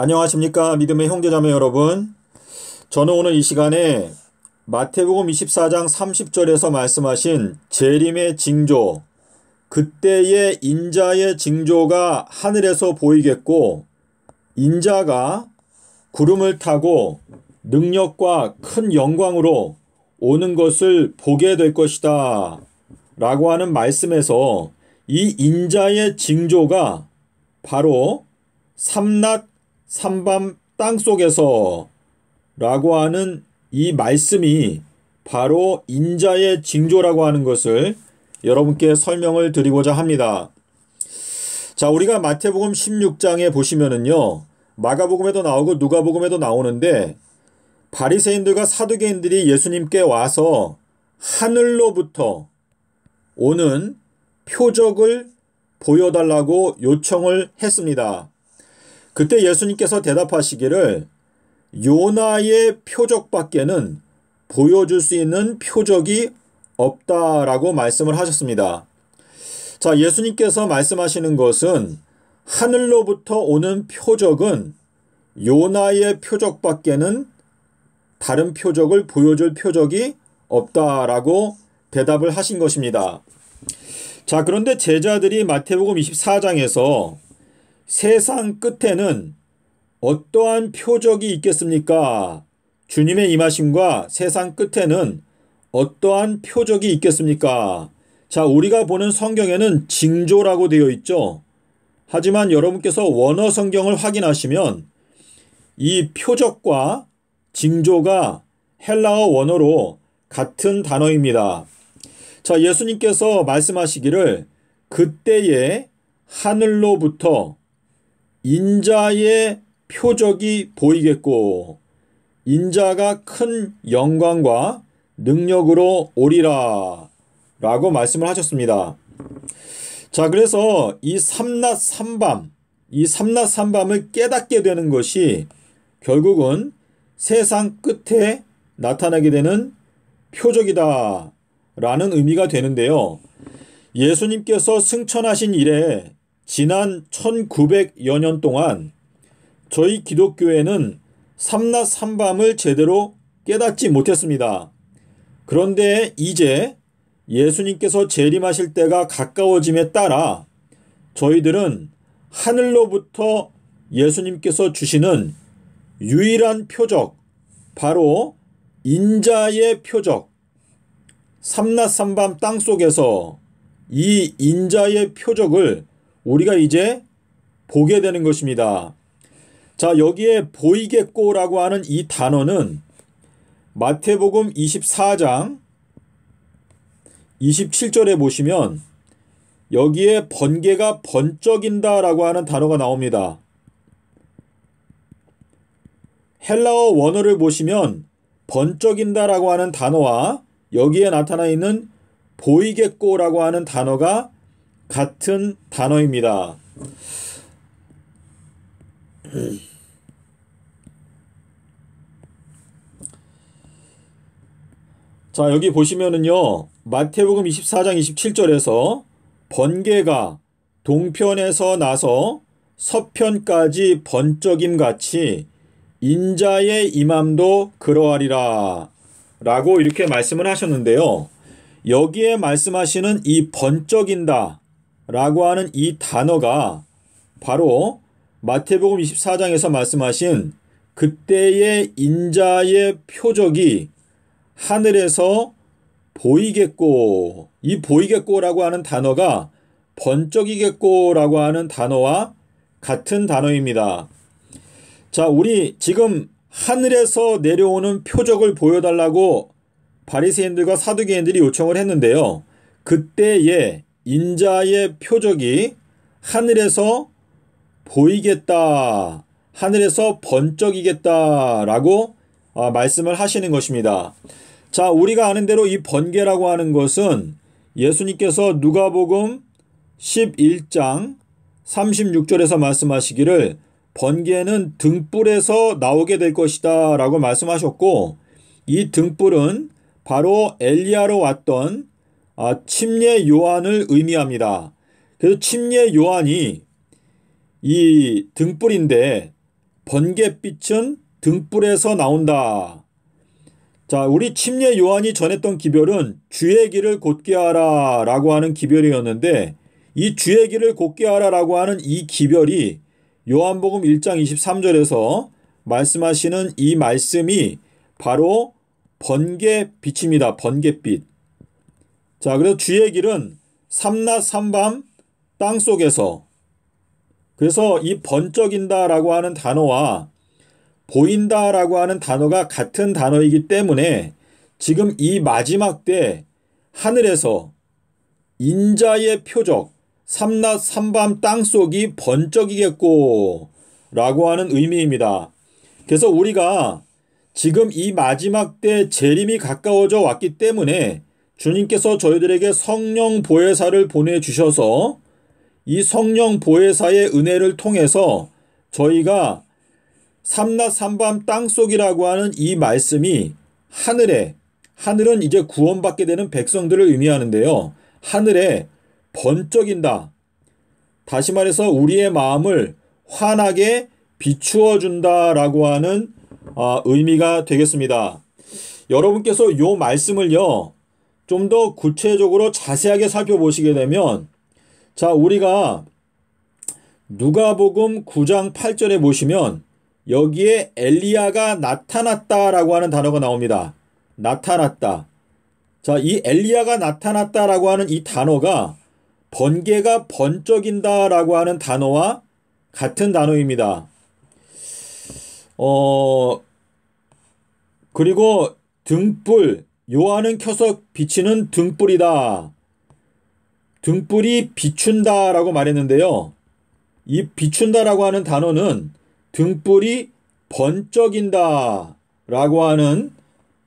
안녕하십니까 믿음의 형제자매 여러분 저는 오늘 이 시간에 마태복음 24장 30절에서 말씀하신 재림의 징조 그때의 인자의 징조가 하늘에서 보이겠고 인자가 구름을 타고 능력과 큰 영광으로 오는 것을 보게 될 것이다. 라고 하는 말씀에서 이 인자의 징조가 바로 삼낮 삼밤 땅 속에서 라고 하는 이 말씀이 바로 인자의 징조라고 하는 것을 여러분께 설명을 드리고자 합니다. 자, 우리가 마태복음 16장에 보시면은요. 마가복음에도 나오고 누가복음에도 나오는데 바리새인들과 사두개인들이 예수님께 와서 하늘로부터 오는 표적을 보여달라고 요청을 했습니다. 그때 예수님께서 대답하시기를 요나의 표적밖에는 보여줄 수 있는 표적이 없다라고 말씀을 하셨습니다. 자, 예수님께서 말씀하시는 것은 하늘로부터 오는 표적은 요나의 표적밖에는 다른 표적을 보여줄 표적이 없다라고 대답을 하신 것입니다. 자, 그런데 제자들이 마태복음 24장에서 세상 끝에는 어떠한 표적이 있겠습니까? 주님의 임하심과 세상 끝에는 어떠한 표적이 있겠습니까? 자, 우리가 보는 성경에는 징조라고 되어 있죠. 하지만 여러분께서 원어 성경을 확인하시면 이 표적과 징조가 헬라어 원어로 같은 단어입니다. 자, 예수님께서 말씀하시기를 그때에 하늘로부터 인자의 표적이 보이겠고 인자가 큰 영광과 능력으로 오리라 라고 말씀을 하셨습니다. 자, 그래서 이 삼낮 삼밤, 이 삼낮 삼밤을 깨닫게 되는 것이 결국은 세상 끝에 나타나게 되는 표적이다 라는 의미가 되는데요. 예수님께서 승천하신 이래 지난 1900여 년 동안 저희 기독교에는 삼낮 삼밤을 제대로 깨닫지 못했습니다. 그런데 이제 예수님께서 재림하실 때가 가까워짐에 따라 저희들은 하늘로부터 예수님께서 주시는 유일한 표적, 바로 인자의 표적, 삼낮삼밤 땅 속에서 이 인자의 표적을 우리가 이제 보게 되는 것입니다. 자, 여기에 보이겠고라고 하는 이 단어는 마태복음 24장 27절에 보시면 여기에 번개가 번쩍인다라고 하는 단어가 나옵니다. 헬라어 원어를 보시면 번쩍인다라고 하는 단어와 여기에 나타나 있는 보이겠고라고 하는 단어가 같은 단어입니다. 자, 여기 보시면은요. 마태복음 24장 27절에서 번개가 동편에서 나서 서편까지 번쩍임 같이 인자의 임함도 그러하리라 라고 이렇게 말씀을 하셨는데요. 여기에 말씀하시는 이 번쩍인다 라고 하는 이 단어가 바로 마태복음 24장에서 말씀하신 그때의 인자의 표적이 하늘에서 보이겠고, 이 보이겠고라고 하는 단어가 번쩍이겠고라고 하는 단어와 같은 단어입니다. 자, 우리 지금 하늘에서 내려오는 표적을 보여달라고 바리새인들과 사두개인들이 요청을 했는데요. 그때에 인자의 표적이 하늘에서 보이겠다. 하늘에서 번쩍이겠다라고 아, 말씀을 하시는 것입니다. 자, 우리가 아는 대로 이 번개라고 하는 것은 예수님께서 누가복음 11장 36절에서 말씀하시기를 번개는 등불에서 나오게 될 것이다 라고 말씀하셨고 이 등불은 바로 엘리아로 왔던 아, 침례 요한을 의미합니다. 그래서 침례 요한이 이 등불인데 번개빛은 등불에서 나온다. 자, 우리 침례 요한이 전했던 기별은 주의 길을 곧게 하라 라고 하는 기별이었는데 이 주의 길을 곧게 하라 라고 하는 이 기별이 요한복음 1장 23절에서 말씀하시는 이 말씀이 바로 번개빛입니다. 번개빛. 자, 그래서 주의 길은 삼낮 삼밤 땅 속에서 그래서 이 번쩍인다라고 하는 단어와 보인다라고 하는 단어가 같은 단어이기 때문에 지금 이 마지막 때 하늘에서 인자의 표적 삼낮 삼밤 땅 속이 번쩍이겠고 라고 하는 의미입니다. 그래서 우리가 지금 이 마지막 때 재림이 가까워져 왔기 때문에 주님께서 저희들에게 성령 보혜사를 보내주셔서 이 성령 보혜사의 은혜를 통해서 저희가 삼낮 삼밤 땅속이라고 하는 이 말씀이 하늘에 하늘은 이제 구원받게 되는 백성들을 의미하는데요. 하늘에 번쩍인다. 다시 말해서 우리의 마음을 환하게 비추어 준다라고 하는 아, 의미가 되겠습니다. 여러분께서 요 말씀을요. 좀더 구체적으로 자세하게 살펴보시게 되면 자, 우리가 누가복음 9장 8절에 보시면 여기에 엘리야가 나타났다라고 하는 단어가 나옵니다. 나타났다. 자, 이 엘리야가 나타났다라고 하는 이 단어가 번개가 번쩍인다라고 하는 단어와 같은 단어입니다. 어 그리고 등불 요한은 켜서 비치는 등불이다. 등불이 비춘다 라고 말했는데요. 이 비춘다 라고 하는 단어는 등불이 번쩍인다 라고 하는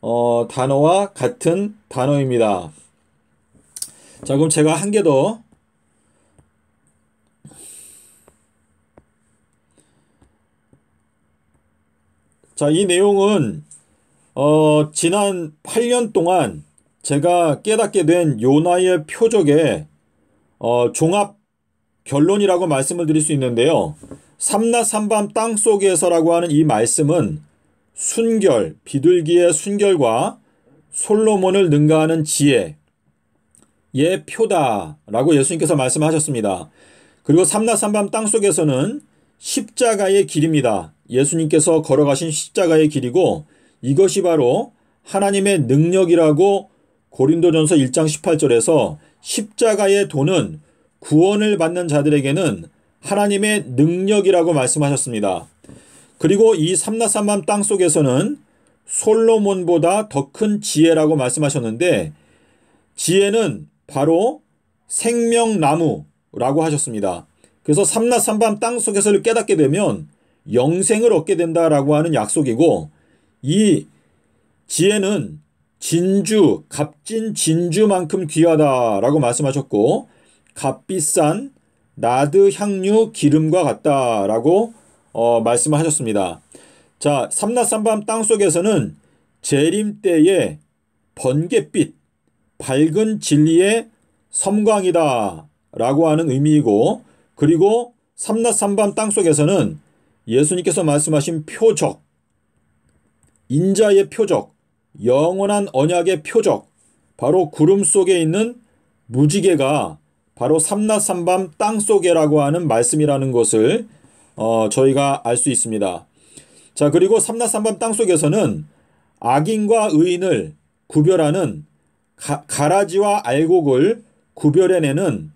어, 단어와 같은 단어입니다. 자, 그럼 제가 한 개 더. 자, 이 내용은 어, 지난 8년 동안 제가 깨닫게 된 요나의 표적의 어, 종합 결론이라고 말씀을 드릴 수 있는데요. 삼나 삼밤 땅 속에서라고 하는 이 말씀은 순결, 비둘기의 순결과 솔로몬을 능가하는 지혜의 표다라고 예수님께서 말씀하셨습니다. 그리고 삼나 삼밤 땅 속에서는 십자가의 길입니다. 예수님께서 걸어가신 십자가의 길이고 이것이 바로 하나님의 능력이라고 고린도전서 1장 18절에서 십자가의 돈은 구원을 받는 자들에게는 하나님의 능력이라고 말씀하셨습니다. 그리고 이 삼나삼밤 땅 속에서는 솔로몬보다 더 큰 지혜라고 말씀하셨는데 지혜는 바로 생명나무라고 하셨습니다. 그래서 삼나삼밤 땅 속에서를 깨닫게 되면 영생을 얻게 된다라고 하는 약속이고 이 지혜는 진주, 값진 진주만큼 귀하다라고 말씀하셨고 값비싼 나드 향유 기름과 같다라고 어, 말씀 하셨습니다. 자, 삼낮삼밤 땅속에서는 재림 때의 번갯빛, 밝은 진리의 섬광이다 라고 하는 의미이고 그리고 삼낮삼밤 땅속에서는 예수님께서 말씀하신 표적, 인자의 표적, 영원한 언약의 표적, 바로 구름 속에 있는 무지개가 바로 삼낮삼밤 땅 속에라고 하는 말씀이라는 것을 어, 저희가 알 수 있습니다. 자, 그리고 삼낮삼밤 땅 속에서는 악인과 의인을 구별하는 가, 가라지와 알곡을 구별해내는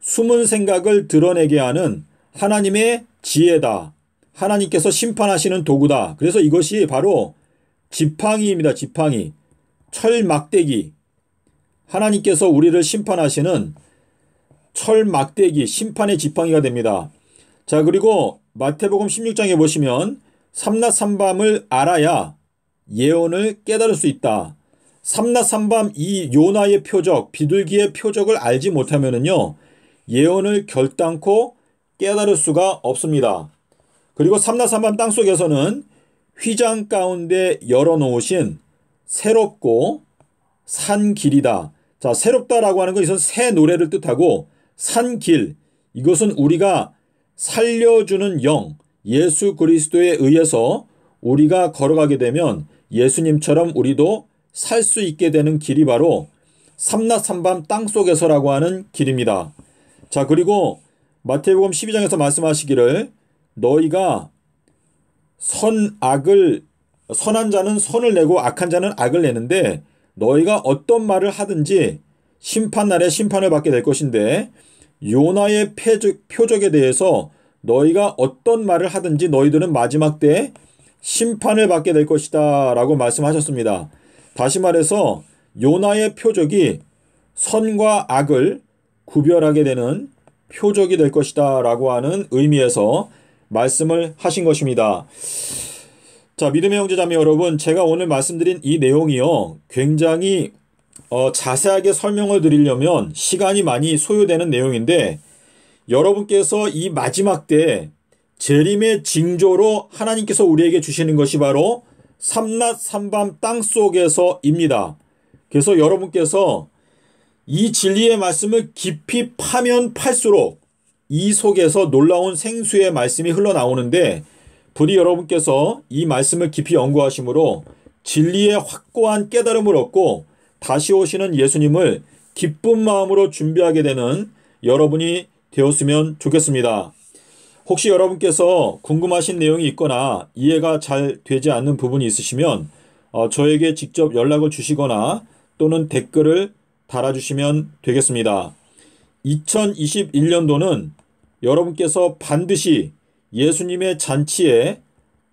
숨은 생각을 드러내게 하는 하나님의 지혜다. 하나님께서 심판하시는 도구다. 그래서 이것이 바로 지팡이입니다. 지팡이. 철막대기. 하나님께서 우리를 심판하시는 철막대기, 심판의 지팡이가 됩니다. 자, 그리고 마태복음 16장에 보시면 삼낮 삼밤을 알아야 예언을 깨달을 수 있다. 삼낮 삼밤 이 요나의 표적, 비둘기의 표적을 알지 못하면은요. 예언을 결단코 깨달을 수가 없습니다. 그리고 삼낮 삼밤 땅속에서는 휘장 가운데 열어놓으신 새롭고 산 길이다. 자, 새롭다라고 하는 것은새 노래를 뜻하고 산 길. 이것은 우리가 살려주는 영, 예수 그리스도에 의해서 우리가 걸어가게 되면 예수님처럼 우리도 살 수 있게 되는 길이 바로 삼낮삼밤 땅 속에서라고 하는 길입니다. 자, 그리고 마태복음 12장에서 말씀하시기를 너희가 선악을 선한 자는 선을 내고 악한 자는 악을 내는데 너희가 어떤 말을 하든지 심판 날에 심판을 받게 될 것인데 요나의 표적, 에 대해서 너희가 어떤 말을 하든지 너희들은 마지막 때 심판을 받게 될 것이다 라고 말씀하셨습니다. 다시 말해서 요나의 표적이 선과 악을 구별하게 되는 표적이 될 것이다 라고 하는 의미에서 말씀을 하신 것입니다. 자, 믿음의 형제자매 여러분, 제가 오늘 말씀드린 이 내용이요. 굉장히 어, 자세하게 설명을 드리려면 시간이 많이 소요되는 내용인데 여러분께서 이 마지막 때 재림의 징조로 하나님께서 우리에게 주시는 것이 바로 삼낮 삼밤 땅 속에서입니다. 그래서 여러분께서 이 진리의 말씀을 깊이 파면 팔수록 이 속에서 놀라운 생수의 말씀이 흘러나오는데 부디 여러분께서 이 말씀을 깊이 연구하시므로 진리의 확고한 깨달음을 얻고 다시 오시는 예수님을 기쁜 마음으로 준비하게 되는 여러분이 되었으면 좋겠습니다. 혹시 여러분께서 궁금하신 내용이 있거나 이해가 잘 되지 않는 부분이 있으시면 어, 저에게 직접 연락을 주시거나 또는 댓글을 달아주시면 되겠습니다. 2021년도는 여러분께서 반드시 예수님의 잔치에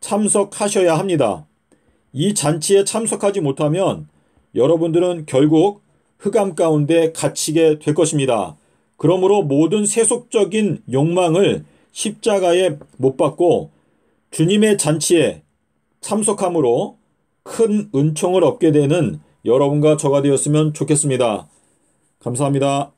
참석하셔야 합니다. 이 잔치에 참석하지 못하면 여러분들은 결국 흑암 가운데 갇히게 될 것입니다. 그러므로 모든 세속적인 욕망을 십자가에 못 받고 주님의 잔치에 참석함으로 큰 은총을 얻게 되는 여러분과 저가 되었으면 좋겠습니다. 감사합니다.